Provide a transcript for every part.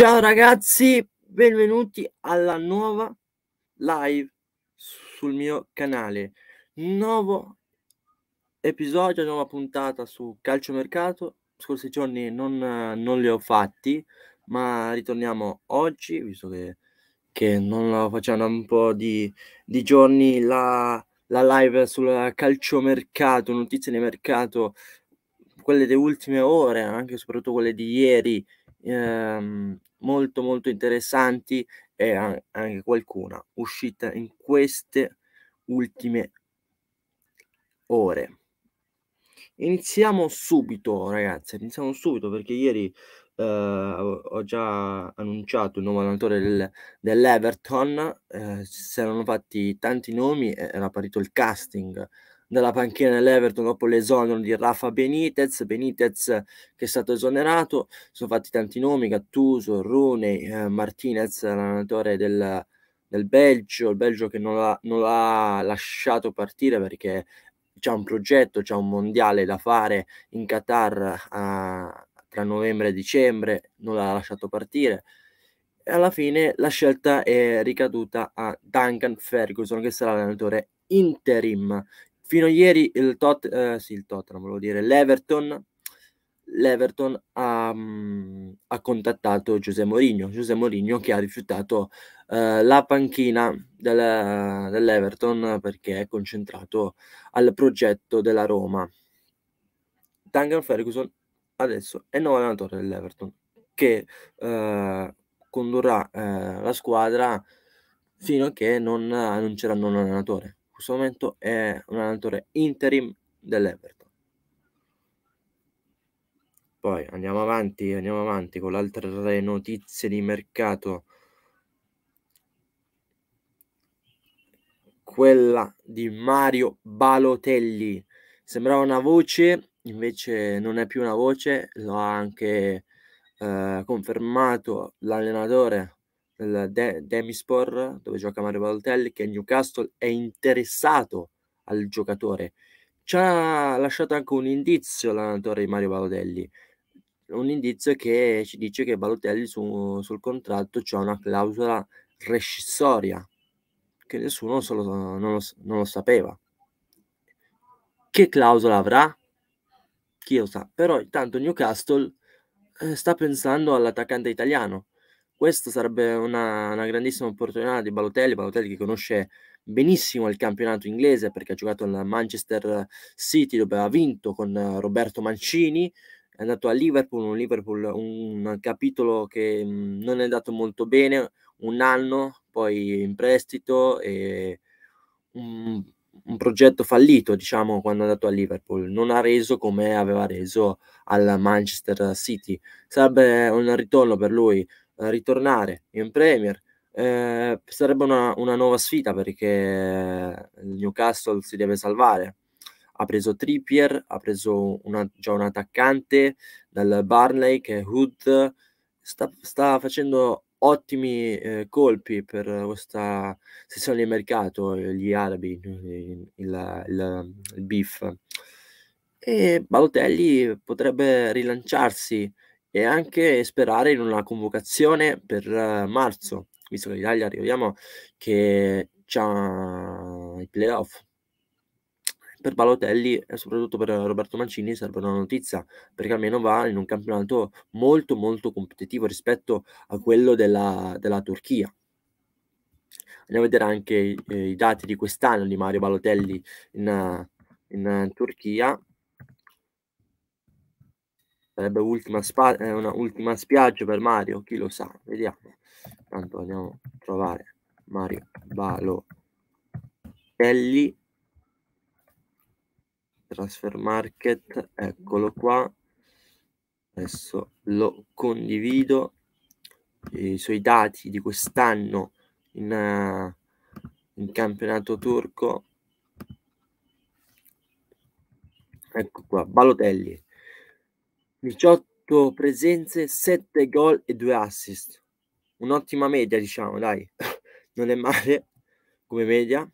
Ciao ragazzi, benvenuti alla nuova live sul mio canale. Nuovo episodio, nuova puntata su calciomercato. Scorsi giorni non, non li ho fatti, ma ritorniamo oggi, visto che, che non la facciamo un po' di, di giorni la, la live sul calciomercato, notizie di mercato, quelle delle ultime ore, anche soprattutto quelle di ieri ehm, molto molto interessanti e anche qualcuna uscita in queste ultime ore. Iniziamo subito, ragazzi. Iniziamo subito perché ieri eh, ho già annunciato il nuovo allenatore del, dell'Everton. Eh, si erano fatti tanti nomi, era partito il casting dalla panchina dell'Everton dopo l'esonero di Rafa Benitez, Benitez che è stato esonerato, sono fatti tanti nomi, Gattuso, Rooney, eh, Martinez, l'allenatore del, del, Belgio, il Belgio che non l'ha, non l'ha lasciato partire perché c'è un progetto, c'è un mondiale da fare in Qatar a, tra novembre e dicembre, non l'ha lasciato partire. E alla fine la scelta è ricaduta a Duncan Ferguson, che sarà l'allenatore interim Fino a ieri il, Tot, eh, sì, il Tottenham, volevo dire, l'Everton, l'Everton ha, mh, mm, ha, contattato Giuseppe Mourinho, Giuseppe Mourinho che ha rifiutato eh, la panchina del, dell'Everton perché è concentrato al progetto della Roma. Duncan Ferguson adesso è nuovo allenatore dell'Everton che eh, condurrà eh, la squadra fino a che non annunceranno eh, un allenatore questo momento è un allenatore interim dell'Everton. Poi andiamo avanti, andiamo avanti con le altre notizie di mercato. Quella di Mario Balotelli. Sembrava una voce, invece non è più una voce, lo ha anche eh, confermato l'allenatore il De- Demispor, dove gioca Mario Balotelli, che il Newcastle è interessato al giocatore. Ci ha lasciato anche un indizio l'allenatore di Mario Balotelli, un indizio che ci dice che Balotelli su, sul contratto c'è una clausola rescissoria, che nessuno solo, non, lo, non lo sapeva. Che clausola avrà? Chi lo sa? Però intanto Newcastle eh, sta pensando all'attaccante italiano, questa sarebbe una, una grandissima opportunità di Balotelli, Balotelli che conosce benissimo il campionato inglese perché ha giocato al Manchester City dove ha vinto con Roberto Mancini, è andato a Liverpool, un Liverpool, un capitolo che mm, non è andato molto bene, un anno poi in prestito e un, un progetto fallito, diciamo, quando è andato a Liverpool, non ha reso come aveva reso al Manchester City. Sarebbe un ritorno per lui ritornare in Premier. Eh, sarebbe una, una, nuova sfida perché il Newcastle si deve salvare. Ha preso Trippier, ha preso una, già un attaccante dal Barnley che è Hood. Sta, sta facendo ottimi eh, colpi per questa sessione di mercato, gli arabi, il, il, il, beef. E Balotelli potrebbe rilanciarsi e anche sperare in una convocazione per eh, marzo, visto che l'Italia ricordiamo che ha i playoff. Per Balotelli e soprattutto per Roberto Mancini serve una notizia, perché almeno va in un campionato molto molto competitivo rispetto a quello della, della Turchia. Andiamo a vedere anche eh, i dati di quest'anno di Mario Balotelli in, in Turchia sarebbe ultima spa- eh, una ultima spiaggia per Mario, chi lo sa, vediamo. Tanto andiamo a trovare Mario Balotelli, Transfer Market, eccolo qua. Adesso lo condivido, i suoi dati di quest'anno in, uh, in campionato turco. Ecco qua, Balotelli, 18 presenze, 7 gol e 2 assist. Un'ottima media, diciamo, dai. non è male come media,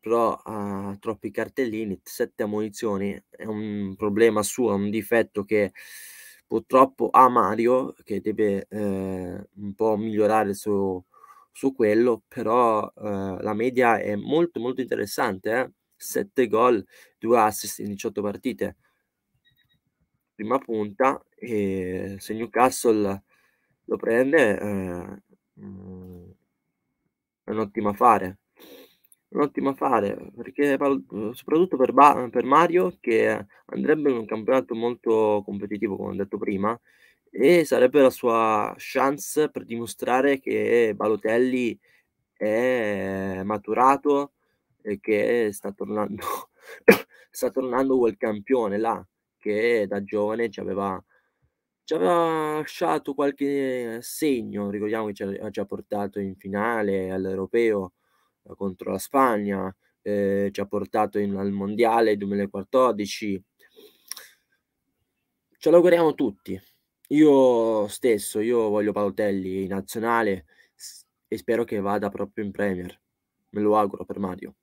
però ha troppi cartellini, 7 ammunizioni. È un problema suo, è un difetto che purtroppo ha Mario, che deve eh, un po' migliorare su, su quello, però eh, la media è molto molto interessante, eh? 7 gol, 2 assist in 18 partite prima punta e se Newcastle lo prende eh, mm, è un'ottima affare un'ottima affare perché soprattutto per, ba- per, Mario che andrebbe in un campionato molto competitivo come ho detto prima e sarebbe la sua chance per dimostrare che Balotelli è maturato e che sta tornando sta tornando quel campione là perché da giovane ci aveva, ci aveva lasciato qualche segno, ricordiamo che ci ha, ci portato in finale all'Europeo eh, contro la Spagna, eh, ci ha portato in, al Mondiale 2014. Ce l'auguriamo tutti. Io stesso, io voglio Palotelli in nazionale e spero che vada proprio in Premier. Me lo auguro per Mario.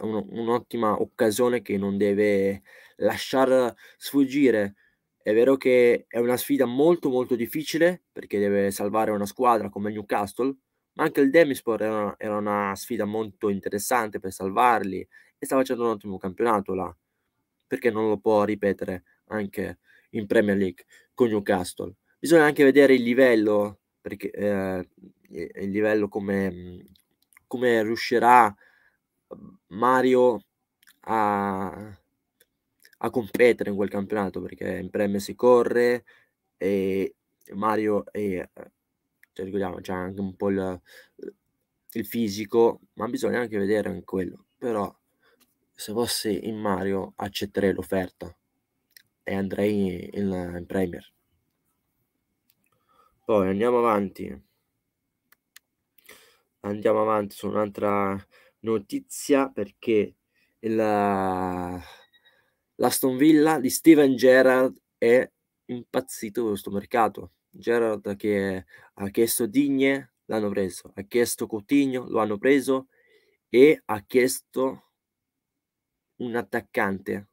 un, un'ottima occasione che non deve lasciar sfuggire. È vero che è una sfida molto molto difficile perché deve salvare una squadra come Newcastle, ma anche il Demisport era una, era una sfida molto interessante per salvarli e sta facendo un ottimo campionato là. Perché non lo può ripetere anche in Premier League con Newcastle. Bisogna anche vedere il livello, perché, eh, il livello come, come riuscirà Mario a, a competere in quel campionato perché in Prem si corre e Mario è, eh, cioè, ricordiamo, c'è anche un po' il, il fisico, ma bisogna anche vedere anche quello. Però se fossi in Mario accetterei l'offerta e andrei in, in, in Premier. Poi andiamo avanti. Andiamo avanti su un'altra notizia perché il l'Aston Villa di Steven Gerrard è impazzito questo mercato. Gerrard che ha chiesto Digne, l'hanno preso, ha chiesto Coutinho, lo hanno preso e ha chiesto un attaccante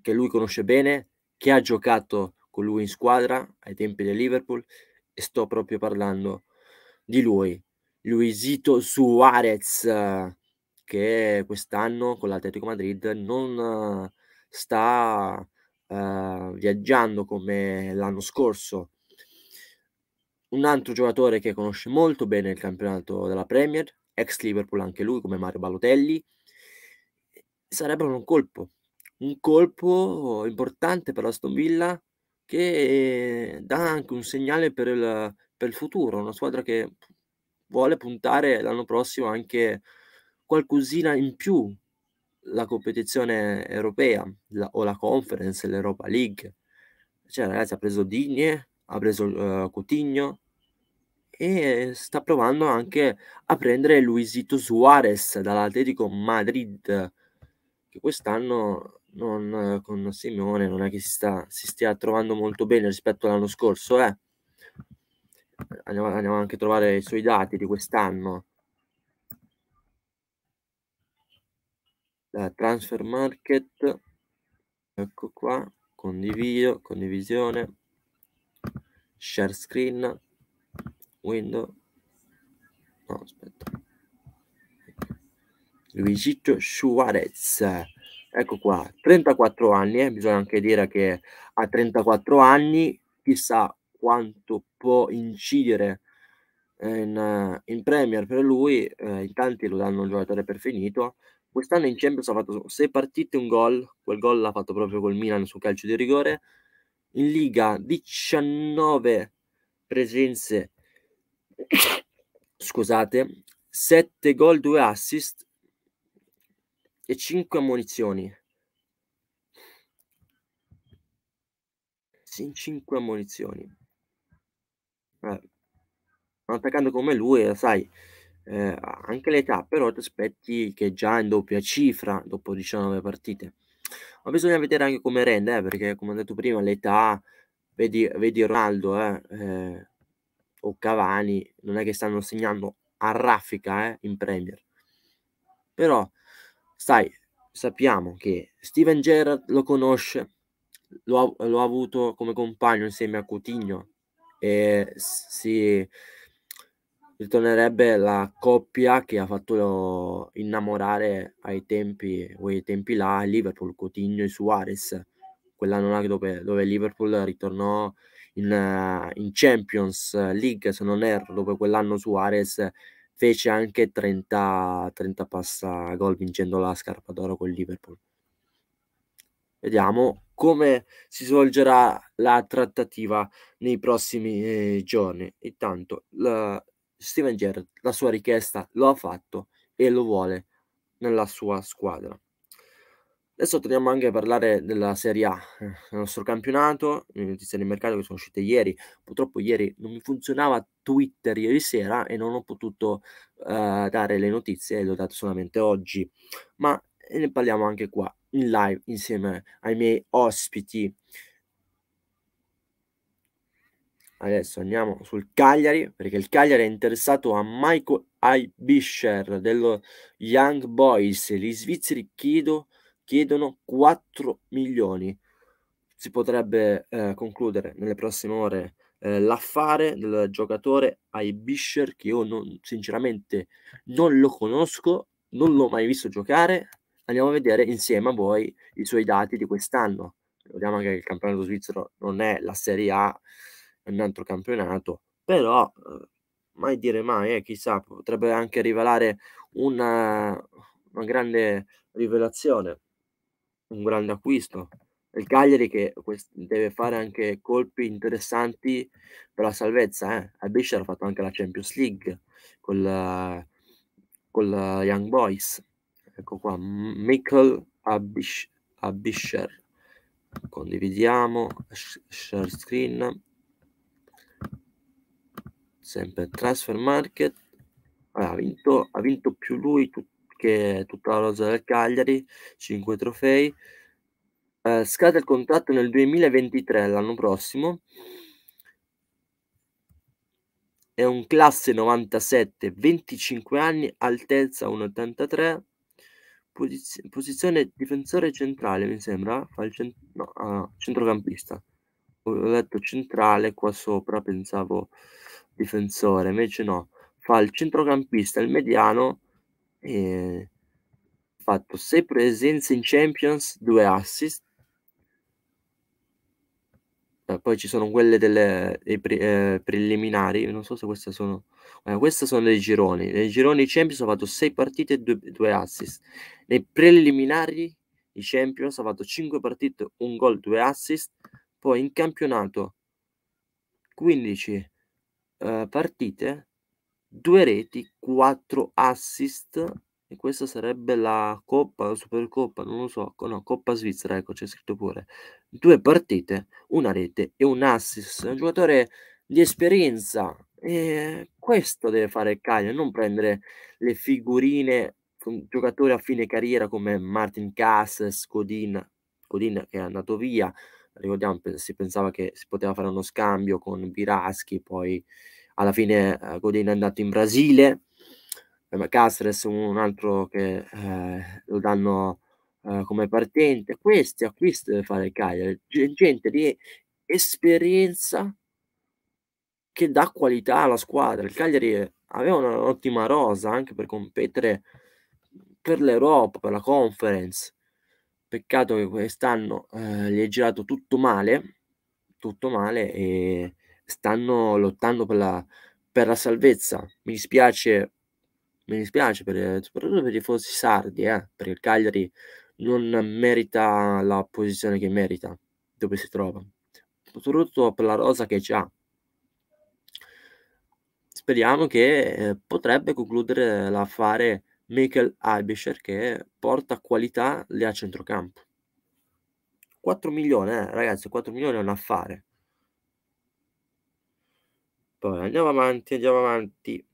che lui conosce bene, che ha giocato con lui in squadra ai tempi del Liverpool e sto proprio parlando di lui, Luisito Suarez eh, che quest'anno con l'Atletico Madrid non sta uh, viaggiando come l'anno scorso. Un altro giocatore che conosce molto bene il campionato della Premier, ex Liverpool anche lui, come Mario Balotelli, sarebbe un colpo, un colpo importante per la Stonvilla che dà anche un segnale per il, per il futuro, una squadra che vuole puntare l'anno prossimo anche qualcosina in più la competizione europea la, o la conference, l'Europa League. Cioè, ragazzi, ha preso Digne, ha preso uh, Coutinho e sta provando anche a prendere Luisito Suarez dall'Atletico Madrid, che quest'anno non, con Simone non è che si, sta, si stia trovando molto bene rispetto all'anno scorso. Eh. Andiamo, andiamo anche a trovare i suoi dati di quest'anno transfer market ecco qua condivido condivisione share screen window no aspetta Luigi Suarez ecco qua 34 anni eh, bisogna anche dire che a 34 anni chissà quanto può incidere in, eh, in Premier per lui eh, in tanti lo danno un giocatore per finito Quest'anno in Champions ha fatto 6 partite, un gol, quel gol l'ha fatto proprio col Milan su calcio di rigore. In Liga 19 presenze, scusate, 7 gol, 2 assist e 5 ammonizioni. in 5 ammunizioni. Eh, attaccando come lui, eh, sai, eh, anche l'età, però ti aspetti che già in doppia cifra dopo 19 partite. Ma bisogna vedere anche come rende, eh, perché come ho detto prima, l'età, vedi, vedi Ronaldo eh, eh o Cavani, non è che stanno segnando a raffica eh, in Premier. Però, sai, sappiamo che Steven Gerrard lo conosce, lo ha, lo ha avuto come compagno insieme a Coutinho e si ritornerebbe la coppia che ha fatto innamorare ai tempi, quei tempi là, Liverpool, Coutinho e Suarez, quell'anno là dove, dove Liverpool ritornò in, eh, in, Champions League, se non erro, dopo quell'anno Suarez fece anche 30, 30 passa gol vincendo la scarpa d'oro con Liverpool. Vediamo come si svolgerà la trattativa nei prossimi eh, giorni. Intanto la, Steven Gerrard la sua richiesta lo ha fatto e lo vuole nella sua squadra. Adesso torniamo anche a parlare della Serie A, eh, del nostro campionato, le notizie del mercato che sono uscite ieri. Purtroppo ieri non mi funzionava Twitter ieri sera e non ho potuto uh, dare le notizie, le ho date solamente oggi, ma eh, ne parliamo anche qua in live insieme ai miei ospiti. Adesso andiamo sul Cagliari, perché il Cagliari è interessato a Michael Aibischer dello Young Boys. Gli svizzeri chiedo, chiedono 4 milioni. Si potrebbe eh, concludere nelle prossime ore eh, l'affare del giocatore Aibischer, che io non, sinceramente non lo conosco, non l'ho mai visto giocare. Andiamo a vedere insieme a voi i suoi dati di quest'anno. Ricordiamo che il campionato svizzero non è la Serie A un altro campionato, però uhm, mai dire mai, eh, chissà, potrebbe anche rivelare una, una grande rivelazione, un grande acquisto. Il Cagliari che deve fare anche colpi interessanti per la salvezza. Eh. Abisher ha fatto anche la Champions League con la, con la Young Boys. Ecco qua, Michael Abish, Abisher. Condividiamo, share screen sempre transfer market allora, eh, ha, vinto, ha vinto più lui tut- che tutta la rosa del Cagliari 5 trofei eh, scade il contratto nel 2023 l'anno prossimo è un classe 97 25 anni altezza 1,83 posizione difensore centrale mi sembra fa il cent- no, ah, centrocampista ho letto centrale qua sopra, pensavo difensore, invece no, fa il centrocampista, il mediano e ha fatto 6 presenze in Champions, 2 assist. Eh, poi ci sono quelle delle pre, eh, preliminari, non so se queste sono... Eh, queste sono dei gironi. Nei gironi Champions ha fatto 6 partite e 2 assist. Nei preliminari i Champions ha fatto 5 partite, un gol, 2 assist. Poi in campionato 15 eh, partite, 2 reti, 4 assist e questa sarebbe la Coppa, la Supercoppa, non lo so, no, Coppa Svizzera, ecco, c'è scritto pure. Due partite, una rete e un assist. Un giocatore di esperienza. E questo deve fare il Cagliari, non prendere le figurine con giocatori a fine carriera come Martin Casses, Codin, Codin che è andato via, ricordiamo, si pensava che si poteva fare uno scambio con Biraschi, poi alla fine eh, Godin è andato in Brasile, eh, Castres un altro che eh, lo danno eh, come partente, questi acquisti deve fare il Cagliari, gente di esperienza che dà qualità alla squadra, il Cagliari aveva un'ottima rosa anche per competere per l'Europa, per la conference, Peccato che quest'anno eh, gli è girato tutto male, tutto male e stanno lottando per la, per la salvezza. Mi dispiace, mi dispiace per, soprattutto per i tifosi sardi, eh, perché il Cagliari non merita la posizione che merita, dove si trova. Soprattutto per la rosa che ha. Speriamo che eh, potrebbe concludere l'affare Michael Albisher che porta qualità lì a centrocampo. 4 milioni, eh, ragazzi, 4 milioni è un affare. Poi andiamo avanti, andiamo avanti.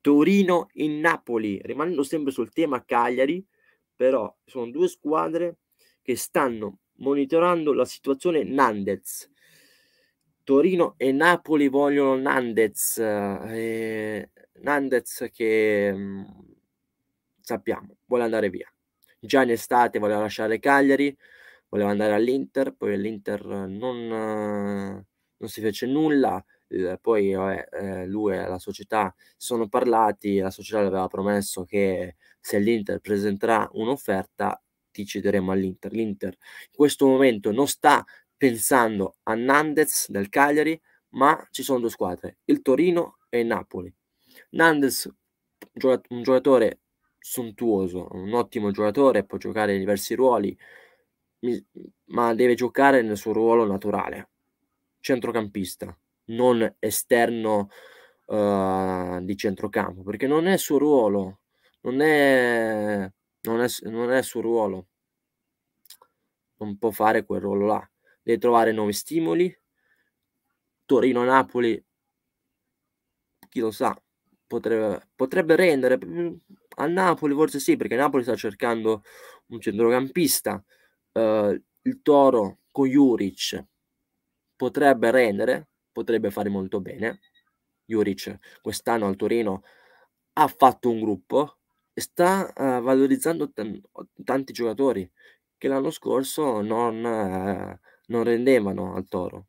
Torino e Napoli, rimanendo sempre sul tema Cagliari, però sono due squadre che stanno monitorando la situazione Nandez. Torino e Napoli vogliono Nandez, eh, Nandez che mh, mm, sappiamo, vuole andare via. Già in estate voleva lasciare Cagliari, voleva andare all'Inter, poi all'Inter non, non si fece nulla, poi vabbè, eh, lui e la società sono parlati, la società le aveva promesso che se l'Inter presenterà un'offerta ti cederemo all'Inter. L'Inter in questo momento non sta pensando a Nandez del Cagliari, ma ci sono due squadre, il Torino e il Napoli. Nandez, un giocatore sontuoso, un ottimo giocatore, può giocare in diversi ruoli, ma deve giocare nel suo ruolo naturale, centrocampista, non esterno uh, di centrocampo, perché non è il suo ruolo, non è, non, è, non è il suo ruolo, non può fare quel ruolo là, deve trovare nuovi stimoli, Torino-Napoli, chi lo sa, potrebbe, potrebbe rendere mm, a Napoli forse sì, perché Napoli sta cercando un centrocampista. Uh, il Toro con Juric potrebbe rendere, potrebbe fare molto bene. Juric quest'anno al Torino ha fatto un gruppo e sta uh, valorizzando t- tanti giocatori che l'anno scorso non, uh, non, rendevano al Toro.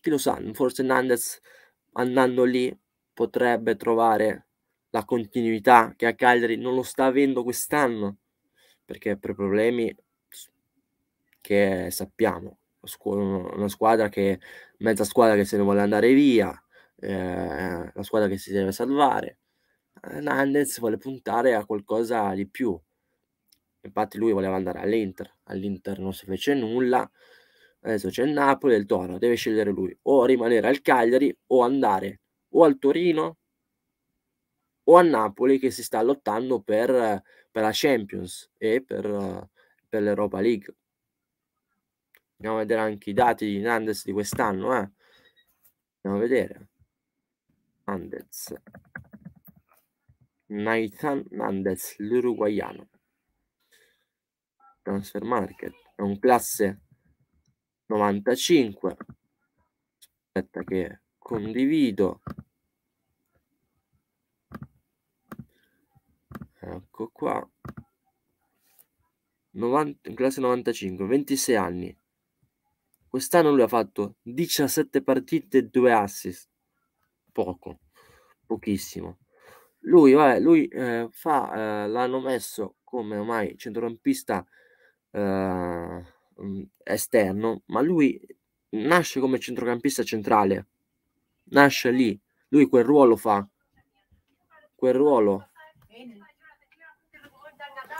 Chi lo sa, forse Nandez andando lì potrebbe trovare la continuità che a Cagliari non lo sta avendo quest'anno, perché per problemi che sappiamo, una squadra che, mezza squadra che se ne vuole andare via, eh, la squadra che si deve salvare. Eh, Hernandez vuole puntare a qualcosa di più. Infatti lui voleva andare all'Inter, all'Inter non si fece nulla, adesso c'è il Napoli e il Toro, deve scegliere lui o rimanere al Cagliari o andare o al Torino o a Napoli che si sta lottando per, per la Champions e per, per, l'Europa League. Andiamo a vedere anche i dati di Nandes di quest'anno. Eh. Andiamo a vedere. Nandez. Nathan Nandez, l'uruguaiano. Transfer Market. È un classe 95. Aspetta che condivido. Ecco qua. 90, classe 95, 26 anni. Quest'anno lui ha fatto 17 partite e 2 assist. Poco, pochissimo. Lui, vabbè, lui eh, fa, eh, l'hanno messo come ormai centrocampista eh, mm, esterno, ma lui nasce come centrocampista centrale. Nasce lì, lui quel ruolo fa. Quel ruolo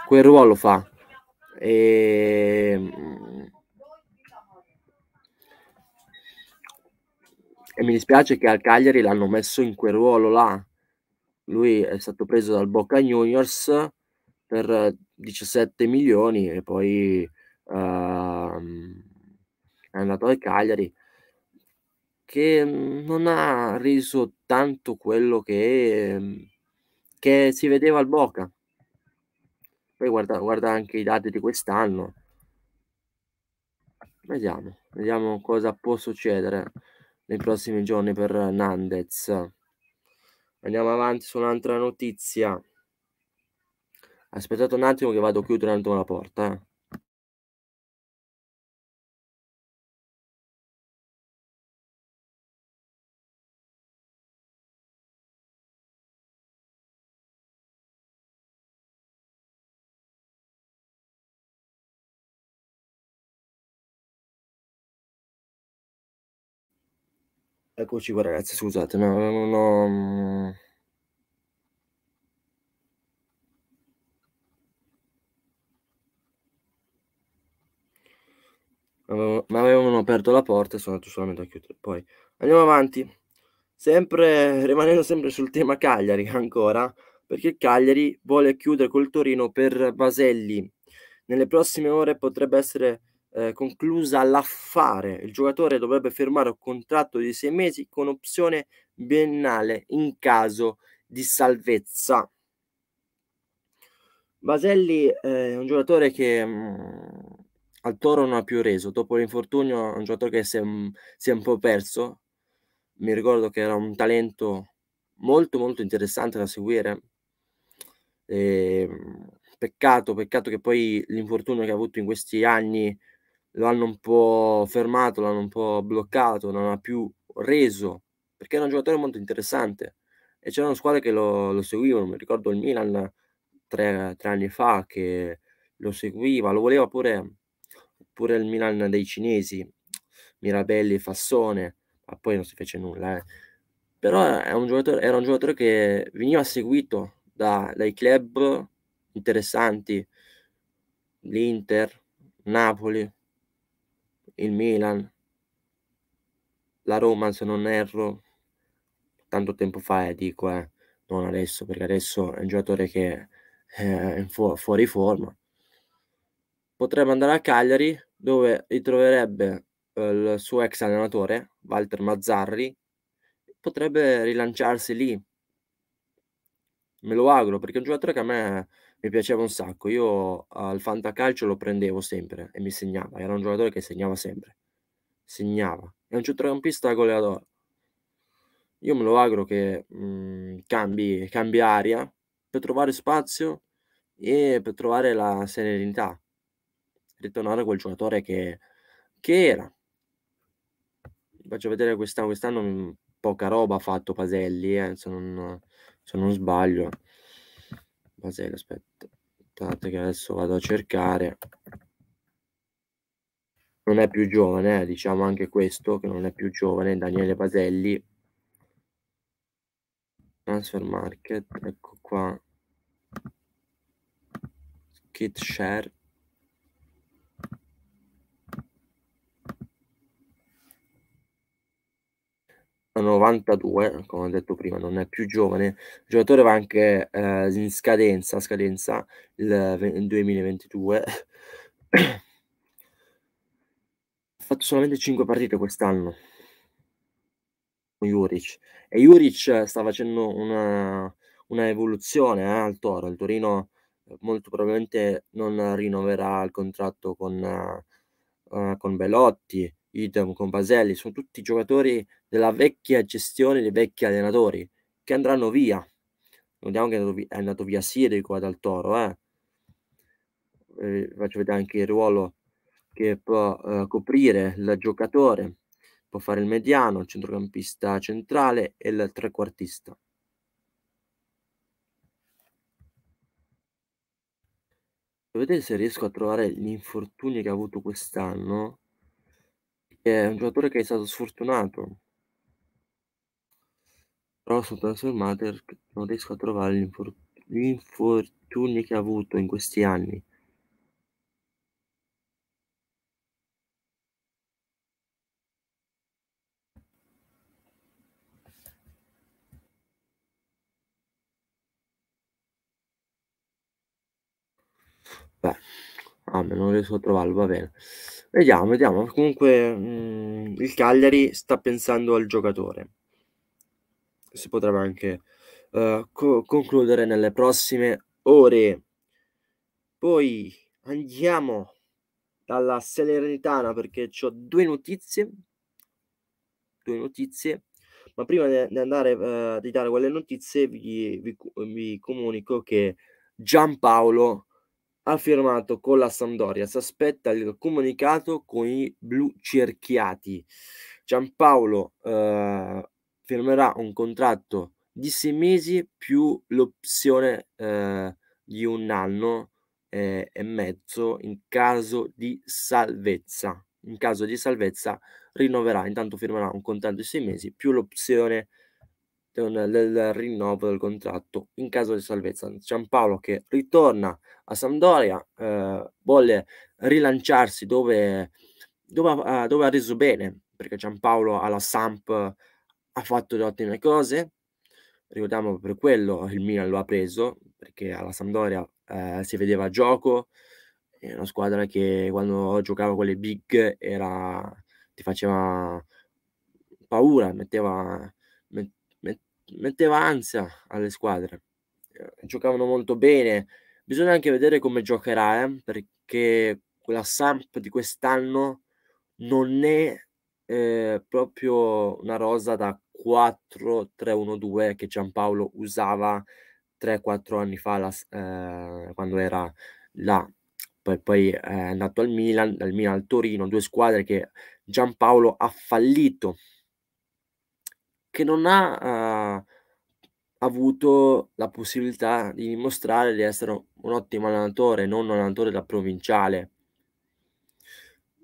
quel ruolo fa. E... e mi dispiace che al Cagliari l'hanno messo in quel ruolo là. Lui è stato preso dal Boca Juniors per 17 milioni e poi uh, è andato al Cagliari che non ha reso tanto quello che, che si vedeva al Boca poi guarda, guarda anche i dati di quest'anno. Vediamo, vediamo cosa può succedere nei prossimi giorni per Nandez. Andiamo avanti su un'altra notizia. Aspettate un attimo che vado a chiudere la porta. Eh. Eccoci qua ragazzi, scusate, no, no, no, ma mm. avevano aperto la porta e sono andato solamente a chiudere. Poi andiamo avanti, sempre, rimanendo sempre sul tema Cagliari ancora, perché Cagliari vuole chiudere col Torino per Baselli. Nelle prossime ore potrebbe essere eh, conclusa l'affare. Il giocatore dovrebbe firmare un contratto di sei mesi con opzione biennale in caso di salvezza. Baselli eh, è un giocatore che mh, mm, al Toro non ha più reso. Dopo l'infortunio è un giocatore che si è, mm, si è un po' perso. Mi ricordo che era un talento molto molto interessante da seguire. E, ehm, peccato, peccato che poi l'infortunio che ha avuto in questi anni lo hanno un po' fermato, l'hanno un po' bloccato, non ha più reso, perché era un giocatore molto interessante e c'erano squadre che lo, lo seguivano, mi ricordo il Milan tre, tre, anni fa che lo seguiva, lo voleva pure, pure il Milan dei cinesi, Mirabelli Fassone, ma poi non si fece nulla. Eh. Però un era un giocatore che veniva seguito da, dai club interessanti, l'Inter, Napoli, il Milan, la Roma se non erro, tanto tempo fa eh, dico, eh, non adesso perché adesso è un giocatore che eh, è fu- fuori forma, potrebbe andare a Cagliari dove ritroverebbe eh, il suo ex allenatore Walter Mazzarri, potrebbe rilanciarsi lì. Me lo auguro perché è un giocatore che a me mi piaceva un sacco. Io al fantacalcio lo prendevo sempre e mi segnava. Era un giocatore che segnava sempre. Segnava. È un centrocampista goleador. Io me lo auguro che mh, mm, cambi, cambi aria per trovare spazio e per trovare la serenità. Ritornare a quel giocatore che, che era. Vi faccio vedere quest'anno, quest'anno mm, poca roba ha fatto Paselli, eh, se, non, se non sbaglio Basile, aspettate che adesso vado a cercare. Non è più giovane, eh, diciamo anche questo, che non è più giovane, Daniele Baselli. Transfer Market, ecco qua. Kit Share. 92, come ho detto prima, non è più giovane. Il giocatore va anche eh, in scadenza, scadenza il 2022. ha fatto solamente 5 partite quest'anno con Juric e Juric sta facendo una, una evoluzione eh, al Toro. Il Torino eh, molto probabilmente non rinnoverà il contratto con, uh, con Belotti Idem, con Baselli, sono tutti giocatori della vecchia gestione dei vecchi allenatori che andranno via. Notiamo che è andato via Sirico dal Toro, eh. Eh, faccio vedere anche il ruolo che può eh, coprire il giocatore, può fare il mediano, il centrocampista centrale e il trequartista. Vedete se riesco a trovare gli infortuni che ha avuto quest'anno è un giocatore che è stato sfortunato, però sono trasformato non riesco a trovare gli, infor- gli infortuni che ha avuto in questi anni. Beh, ah, non riesco a trovarlo, va bene. Vediamo, vediamo. Comunque mh, mm, il Cagliari sta pensando al giocatore. Si potrebbe anche uh, co- concludere nelle prossime ore. Poi andiamo dalla Salernitana perché ho due notizie. Due notizie. Ma prima di andare uh, di dare quelle notizie vi, vi, vi comunico che Giampaolo ha firmato con la Sampdoria. Si aspetta il comunicato con i blu cerchiati. Giampaolo eh, firmerà un contratto di sei mesi più l'opzione eh, di un anno eh, e mezzo in caso di salvezza. In caso di salvezza rinnoverà, intanto firmerà un contratto di sei mesi più l'opzione del rinnovo del contratto in caso di salvezza. Giampaolo che ritorna a Sampdoria, eh, vuole rilanciarsi dove, dove, dove, ha reso bene, perché Giampaolo alla Samp ha fatto ottime cose, ricordiamo per quello il Milan lo ha preso, perché alla Sampdoria eh, si vedeva a gioco, è una squadra che quando giocava con le big era, ti faceva paura, metteva metteva ansia alle squadre, eh, giocavano molto bene. Bisogna anche vedere come giocherà, eh, perché quella Samp di quest'anno non è eh, proprio una rosa da 4-3-1-2 che Giampaolo usava 3-4 anni fa la, eh, quando era là. Poi, poi è andato al Milan, dal Milan al Torino, due squadre che Giampaolo ha fallito, che non ha eh, avuto la possibilità di dimostrare di essere un ottimo allenatore, non un allenatore da provinciale.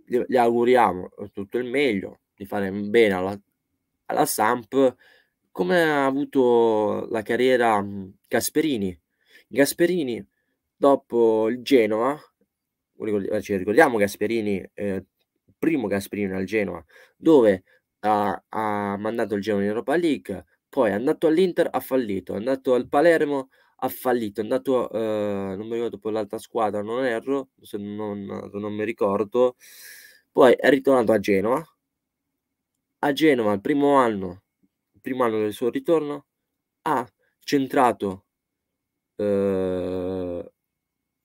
Gli auguriamo tutto il meglio, di fare bene alla, alla Samp, come ha avuto la carriera Gasperini. Gasperini, dopo il Genoa, eh, ci ricordiamo Gasperini, eh, primo Gasperini al Genoa, dove ha, ha mandato il Genoa in Europa League, poi è andato all'Inter, ha fallito, è andato al Palermo, ha fallito, è andato, eh, non mi ricordo poi l'altra squadra, non erro, se non, non mi ricordo. Poi è ritornato a Genova. A Genova, il primo anno, il primo anno del suo ritorno, ha centrato eh,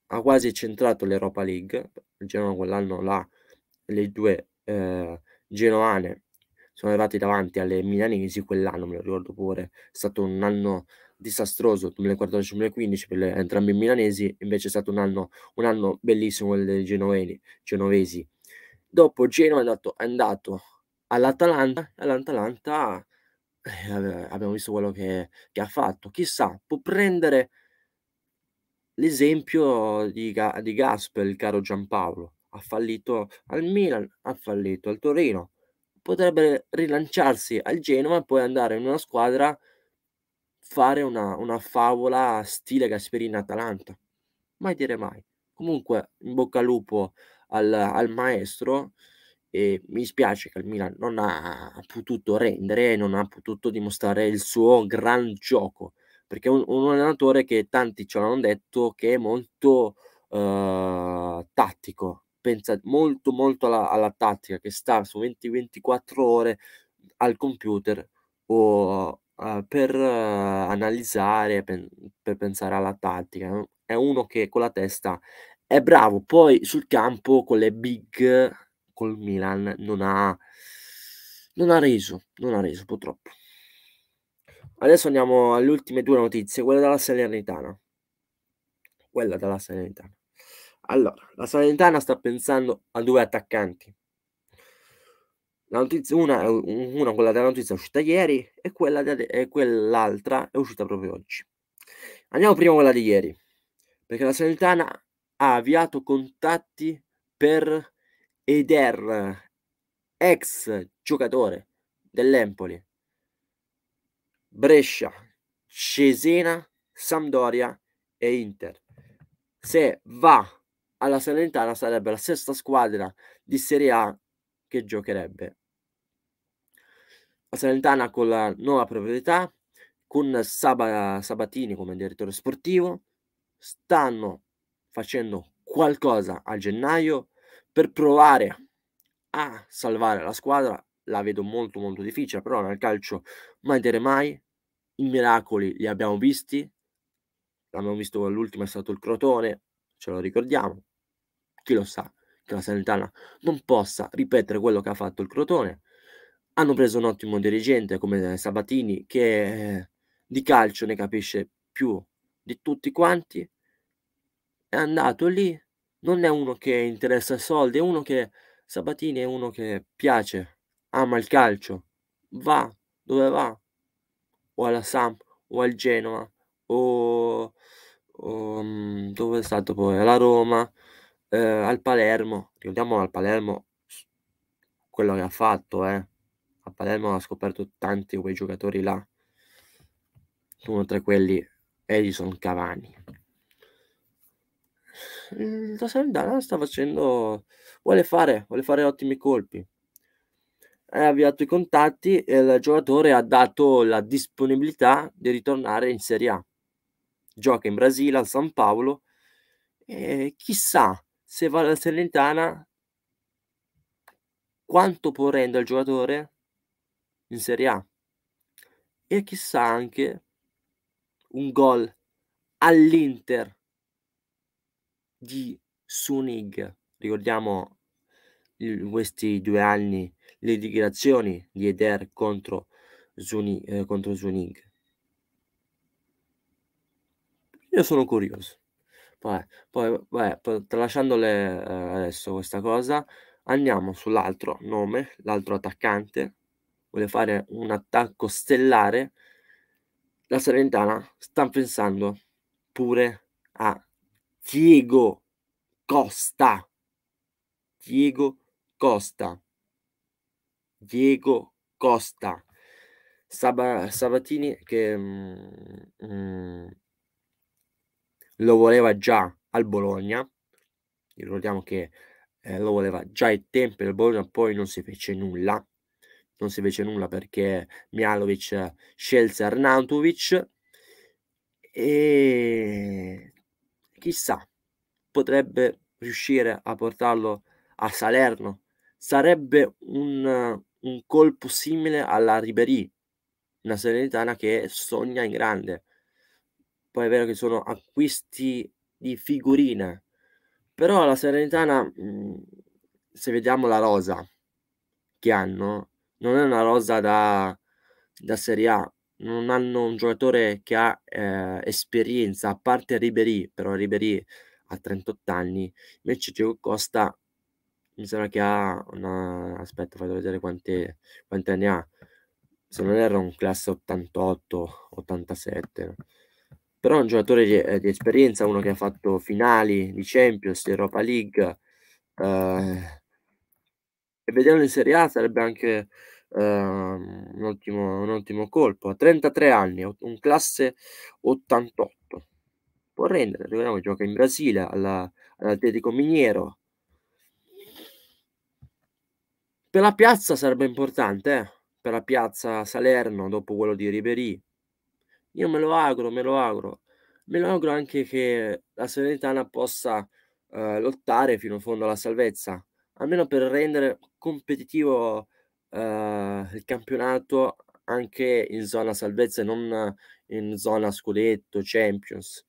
ha quasi centrato l'Europa League. Il Genova quell'anno là, le due eh, genovane sono arrivati davanti alle milanesi quell'anno, me lo ricordo pure, è stato un anno disastroso 2014-2015 per le, entrambi i milanesi, invece è stato un anno, un anno bellissimo quello dei genoveni, genovesi. Dopo Genova è andato, è andato all'Atalanta, all'Atalanta eh, abbiamo visto quello che, che, ha fatto, chissà, può prendere l'esempio di, di Gasp, il caro Giampaolo, ha fallito al Milan, ha fallito al Torino, potrebbe rilanciarsi al Genova e poi andare in una squadra fare una, una favola stile Gasperina-Atalanta. Mai dire mai. Comunque, in bocca al lupo al, al maestro. E mi spiace che il Milan non ha potuto rendere, non ha potuto dimostrare il suo gran gioco, perché è un, un allenatore che tanti ci hanno detto che è molto eh, tattico, pensa molto molto alla, alla tattica che sta su 20-24 ore al computer o uh, per uh, analizzare, per, per, pensare alla tattica. È uno che con la testa è bravo, poi sul campo con le big col Milan non ha, non ha reso, non ha reso purtroppo. Adesso andiamo alle ultime due notizie, quella dalla Salernitana. Quella dalla Salernitana. Allora, la Salentana sta pensando a due attaccanti. Notizia, una, una, quella della notizia è uscita ieri e, quella de, e quell'altra è uscita proprio oggi. Andiamo prima con quella di ieri, perché la Salentana ha avviato contatti per Eder, ex giocatore dell'Empoli, Brescia, Cesena, Sampdoria e Inter. Se va alla Salentana sarebbe la sesta squadra di Serie A che giocherebbe. La Salentana con la nuova proprietà, con Sab Sabatini come direttore sportivo, stanno facendo qualcosa a gennaio per provare a salvare la squadra. La vedo molto molto difficile, però nel calcio mai dire mai. I miracoli li abbiamo visti. L'abbiamo visto l'ultimo è stato il Crotone, ce lo ricordiamo chi lo sa che la Salernitana non possa ripetere quello che ha fatto il Crotone. Hanno preso un ottimo dirigente come Sabatini che eh, di calcio ne capisce più di tutti quanti. È andato lì, non è uno che interessa soldi, è uno che Sabatini è uno che piace, ama il calcio, va dove va, o alla Samp o al Genoa, o, o mm, dove è stato poi alla Roma eh, al Palermo, ricordiamo al Palermo quello che ha fatto, eh. a Palermo ha scoperto tanti quei giocatori là, uno tra quelli Edison Cavani. La Saldana sta facendo, vuole fare, vuole fare ottimi colpi, ha avviato i contatti e il giocatore ha dato la disponibilità di ritornare in Serie A. Gioca in Brasile, al San Paolo e chissà se va alla Salernitana quanto può rendere il giocatore in Serie A e chissà anche un gol all'Inter di Sunig ricordiamo in questi due anni le dichiarazioni di Eder contro Zuni, eh, contro Zunig. Io sono curioso. Poi, poi vabbè, tralasciando le, eh, adesso questa cosa, andiamo sull'altro nome, l'altro attaccante, vuole fare un attacco stellare. La Salernitana sta pensando pure a Diego Costa. Diego Costa. Diego Costa. Sab- Sabatini che... Mm, mm, lo voleva già al Bologna, ricordiamo che eh, lo voleva già ai tempi del Bologna, poi non si fece nulla, non si fece nulla perché Mialovic scelse Arnautovic e chissà, potrebbe riuscire a portarlo a Salerno. Sarebbe un, un colpo simile alla Ribery, una serenitana che sogna in grande. Poi è vero che sono acquisti di figurine, però la Serenitana, mhmm, se vediamo la rosa che hanno, non è una rosa da, da Serie A, non hanno un giocatore che ha eh, esperienza, a parte Ribery, però Ribery ha 38 anni, invece Diego Costa mi sembra che ha una... aspetta, vado vedere quante, quante anni ha, se non erro un classe 88-87, però è un giocatore di, eh, di, esperienza, uno che ha fatto finali di Champions, di Europa League, eh, e vederlo in Serie A sarebbe anche eh, un, ottimo, un, ottimo, colpo. A 33 anni, un classe 88, può rendere, ricordiamo che gioca in Brasile, alla, all'Atletico Miniero. Per la piazza sarebbe importante, eh. per la piazza Salerno, dopo quello di Ribery, io me lo auguro, me lo auguro. Me lo auguro anche che la Salernitana possa eh, lottare fino in fondo alla salvezza, almeno per rendere competitivo eh, il campionato anche in zona salvezza e non in zona scudetto, Champions.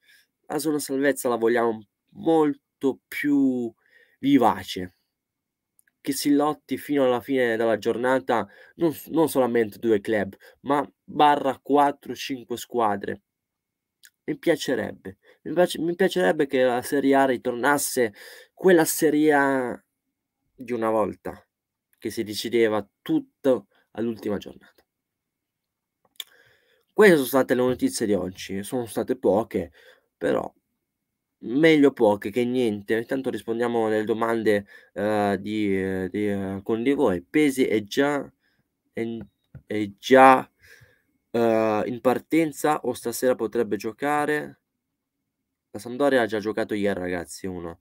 La zona salvezza la vogliamo molto più vivace che si lotti fino alla fine della giornata non, non solamente due club, ma barra 4-5 squadre. Mi piacerebbe, mi, piace, mi piacerebbe che la Serie A ritornasse quella Serie A di una volta, che si decideva tutto all'ultima giornata. Queste sono state le notizie di oggi, sono state poche, però meglio poche che niente. Intanto rispondiamo alle domande uh, di, eh, di, uh, con di voi. Pesi è già, è, è già uh, in partenza o stasera potrebbe giocare? La Sampdoria ha già giocato ieri, ragazzi, uno.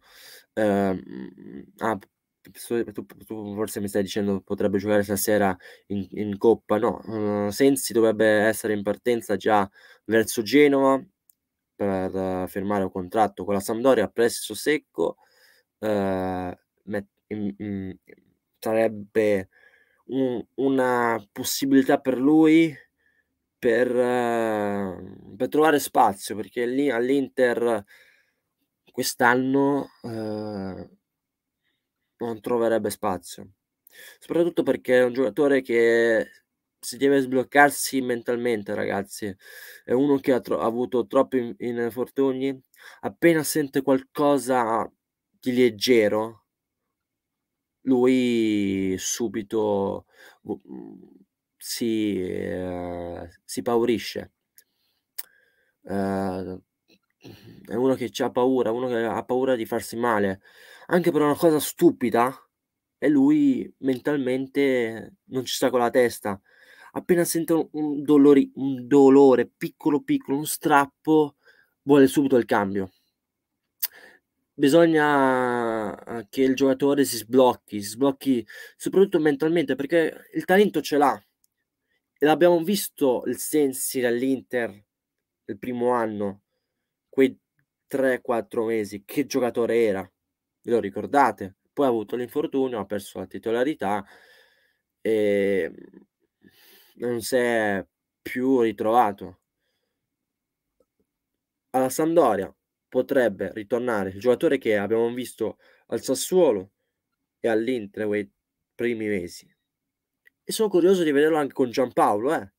Ehm, ah, tu, tu, forse mi stai dicendo potrebbe giocare stasera in, in Coppa. No, Sensi dovrebbe essere in partenza già verso Genova per eh, firmare un contratto con la Sampdoria a prezzo secco eh, met- in, in, sarebbe un, una possibilità per lui per, eh, per, trovare spazio perché lì all'Inter quest'anno eh, non troverebbe spazio soprattutto perché è un giocatore che si deve sbloccarsi mentalmente, ragazzi. È uno che ha, tro- ha avuto troppi infortuni. Appena sente qualcosa di leggero, lui subito si, eh, si paurisce. Eh, è uno che ha paura, uno che ha paura di farsi male, anche per una cosa stupida, e lui mentalmente non ci sta con la testa appena sente un, dolori, un dolore piccolo piccolo, un strappo, vuole subito il cambio. Bisogna eh, che il giocatore si sblocchi, si sblocchi soprattutto mentalmente perché il talento ce l'ha. E l'abbiamo visto il Sensi dall'Inter il primo anno, quei 3-4 mesi, che giocatore era, ve lo ricordate? Poi ha avuto l'infortunio, ha perso la titolarità e non si è più ritrovato. Alla Sandoria potrebbe ritornare il giocatore che abbiamo visto al Sassuolo e all'Inter quei primi mesi. E sono curioso di vederlo anche con Giampaolo, eh?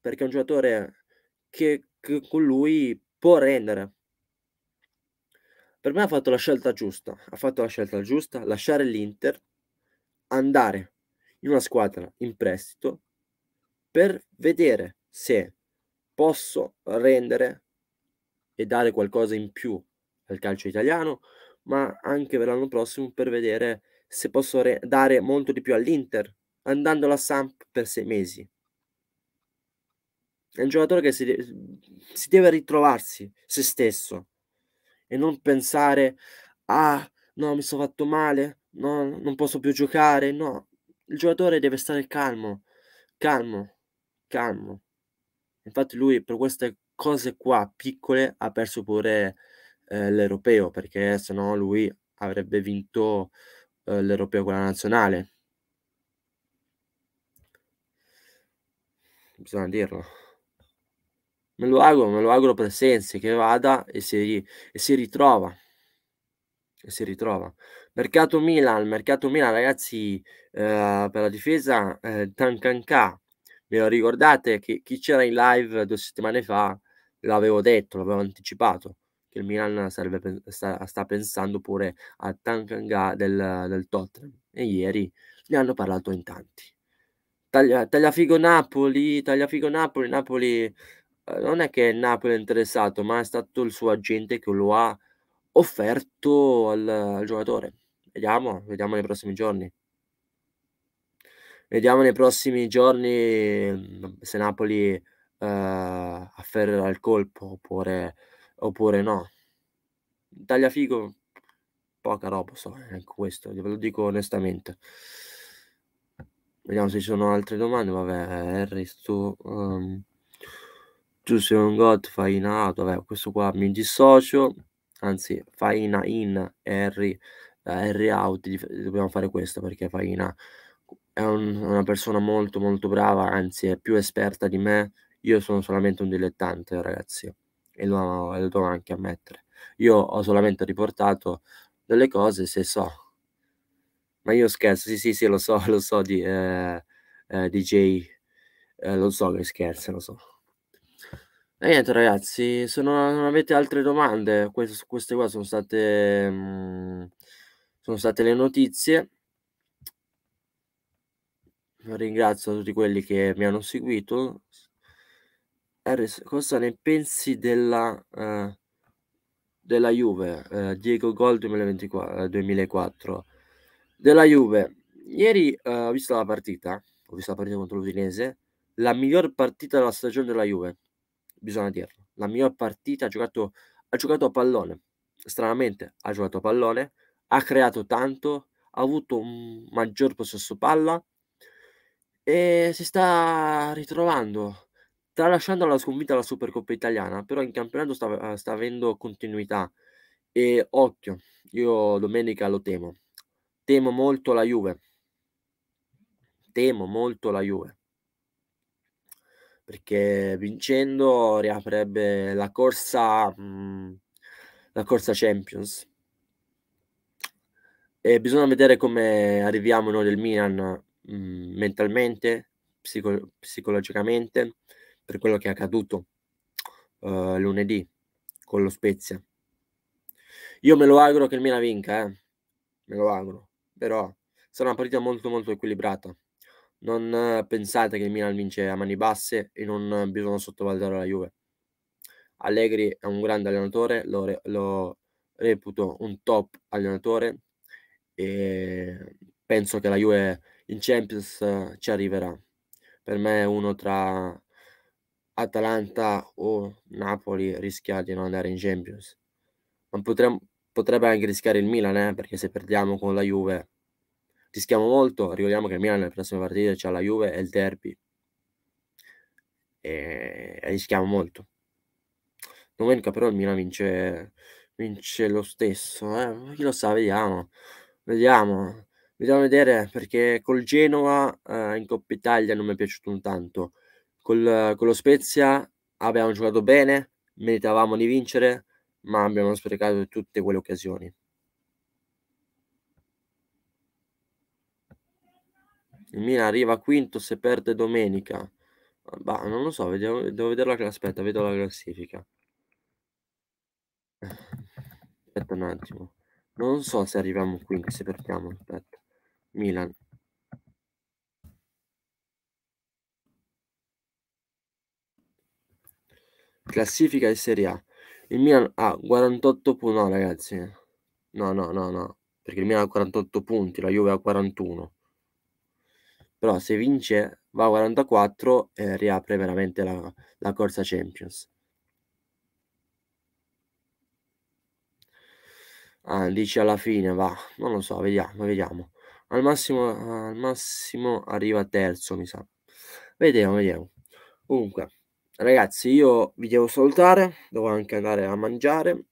perché è un giocatore che, che con lui può rendere. Per me ha fatto la scelta giusta, ha fatto la scelta giusta, lasciare l'Inter, andare in una squadra in prestito per vedere se posso rendere e dare qualcosa in più al calcio italiano, ma anche per l'anno prossimo per vedere se posso re- dare molto di più all'Inter, andando alla Samp per sei mesi. È un giocatore che si, de- si deve ritrovarsi se stesso e non pensare, ah, no, mi sono fatto male, no, non posso più giocare, no. Il giocatore deve stare calmo, calmo, hanno. Infatti lui per queste cose qua piccole ha perso pure eh, l'europeo, perché se no lui avrebbe vinto eh, l'europeo con la nazionale. Bisogna dirlo. Me lo auguro, me lo auguro per Sensi che vada e si, e si ritrova. E si ritrova. Mercato Milan, mercato Milan, ragazzi, eh, per la difesa, eh, Tankanka ve lo ricordate che chi c'era in live due settimane fa l'avevo detto, l'avevo anticipato che il Milan sarebbe, sta, sta, pensando pure a Tankanga del, del, Tottenham e ieri ne hanno parlato in tanti Tagliafigo Napoli Tagliafigo Napoli Napoli eh, non è che Napoli è interessato ma è stato il suo agente che lo ha offerto al, al giocatore vediamo, vediamo nei prossimi giorni Vediamo nei prossimi giorni mm, se Napoli eh, afferrerà il colpo oppure, oppure no. Tagliafico, poca roba, so, anche ecco questo, ve lo dico onestamente. Vediamo se ci sono altre domande. Vabbè, Harris, tu, um, tu sei un god, fai in out. Vabbè, questo qua mi dissocio. Anzi, fai in, in Harry, uh, Harry out. Dobbiamo fare questo perché fai in out è un, una persona molto molto brava, anzi è più esperta di me. Io sono solamente un dilettante, ragazzi, e lo, e lo devo anche ammettere. Io ho solamente riportato delle cose se so. Ma io scherzo, sì sì sì, lo so, lo so di eh, eh, DJ, eh, lo so che scherzo, lo so. E niente ragazzi, se non, non avete altre domande, queste, queste qua sono state, mh, mm, sono state le notizie ringrazio tutti quelli che mi hanno seguito. Harris, cosa ne pensi della, eh, della Juve? Eh, Diego Gol 2024, eh, Della Juve, ieri eh, ho visto la partita, ho visto la partita contro l'Udinese, la miglior partita della stagione della Juve, bisogna dirlo. La miglior partita, ha giocato, ha giocato a pallone, stranamente ha giocato a pallone, ha creato tanto, ha avuto un maggior possesso palla, e si sta ritrovando, tralasciando la sconfitta alla Supercoppa italiana, però in campionato sta, eh, sta avendo continuità e occhio, io domenica lo temo, temo molto la Juve, temo molto la Juve perché vincendo riaprebbe la corsa mm, la corsa Champions e bisogna vedere come arriviamo noi del Milan mh, mm, mentalmente, psico- psicologicamente, per quello che è accaduto uh, lunedì con lo Spezia. Io me lo auguro che il Milan vinca, eh? me lo auguro, però sarà una partita molto molto equilibrata. Non eh, pensate che il Milan vince a mani basse e non bisogna sottovalutare la Juve. Allegri è un grande allenatore, lo, re- lo reputo un top allenatore e penso che la Juve in Champions eh, ci arriverà. Per me è uno tra Atalanta o Napoli rischia di non andare in Champions. Ma potremmo, potrebbe anche rischiare il Milan, eh? perché se perdiamo con la Juve rischiamo molto. Ricordiamo che il Milan nelle prossime partite c'è la Juve e il derby. E, e rischiamo molto. Domenica però il Milan vince, vince lo stesso. Eh? Chi lo sa, vediamo. Vediamo. Vediamo a vedere perché col Genoa eh, in Coppa Italia non mi è piaciuto un tanto. Col, con lo Spezia abbiamo giocato bene, meritavamo di vincere, ma abbiamo sprecato tutte quelle occasioni. Il Milan arriva quinto se perde domenica. Ah, bah, non lo so, vediamo, devo vedere la Aspetta, vedo la classifica. Aspetta un attimo. Non so se arriviamo qui, se perdiamo. Aspetta. Milan. Classifica di Serie A. Il Milan ha 48 punti. No, ragazzi. No, no, no, no. Perché il Milan ha 48 punti, la Juve ha 41. Però se vince va a 44 e riapre veramente la, la corsa Champions. Ah, dice alla fine, va. Non lo so, vediamo, vediamo. Al massimo, al massimo arriva terzo, mi sa. Vediamo, vediamo. Comunque, ragazzi, io vi devo salutare, devo anche andare a mangiare.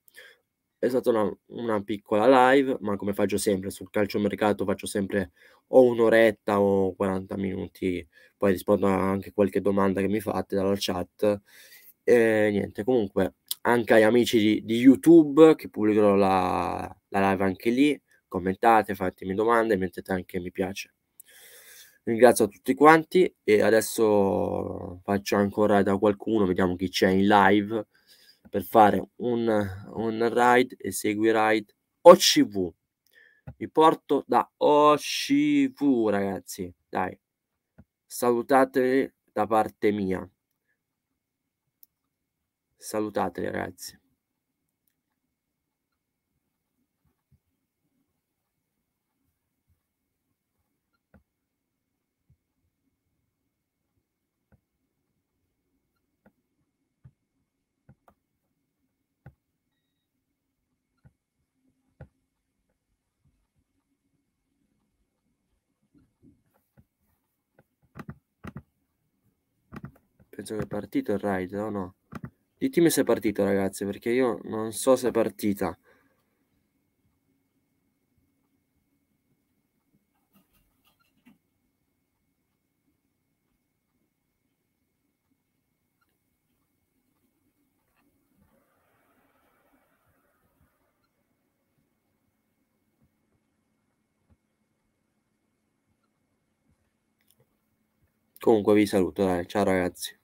È stata una, una piccola live, ma come faccio sempre sul calciomercato faccio sempre o un'oretta o 40 minuti, poi rispondo anche a qualche domanda che mi fate dalla chat. E niente, comunque anche agli amici di, di YouTube che pubblicherò la, la live anche lì commentate, fatemi domande, mettete anche mi piace. Ringrazio a tutti quanti e adesso faccio ancora da qualcuno, vediamo chi c'è in live per fare un, un ride e segui ride OCV. Vi porto da OCV ragazzi, dai. Salutateli da parte mia. Salutateli ragazzi. penso che è partito il ride, o no, no? Ditemi se è partito, ragazzi, perché io non so se è partita. Comunque vi saluto, dai, ciao ragazzi.